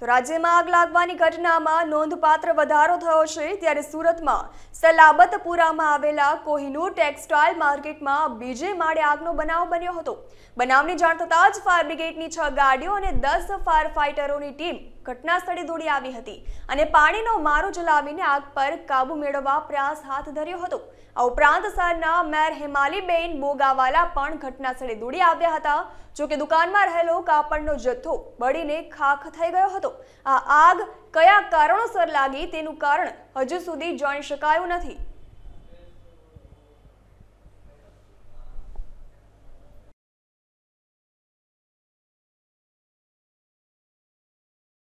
તો રાજ્યમાં આગ લાગવાની ઘટનામાં નોંધપાત્ર વધારો થયો છે ત્યારે સુરતમાં સલાબતપુરામાં આવેલા કોહિનૂર ટેક્સટાઇલ માર્કેટમાં બીજે માળે આગનો બનાવ બન્યો હતો બનાવની જાણ થતાં જ ફાયર બ્રિગેડની છ ગાડીઓ અને દસ ફાયર ફાઇટરોની ટીમ ઘટનાસ્થળે દોડી આવી હતી અને પાણીનો મારો જલાવીને આગ પર કાબુ મેળવવાનો પ્રયાસ હાથ ધર્યો હતો આ ઉપરાંત સારના મેર હિમાલી બેન બોગાવાલા પણ ઘટનાસ્થળે દોડી આવ્યા હતા જો કે દુકાનમાં રહેલો કાપડનો જથ્થો બડીને ખાખ થઈ ગયો હતો આ આગ કયા કારણસર લાગી તેનું કારણ હજુ સુધી જાણી શકાયું નથી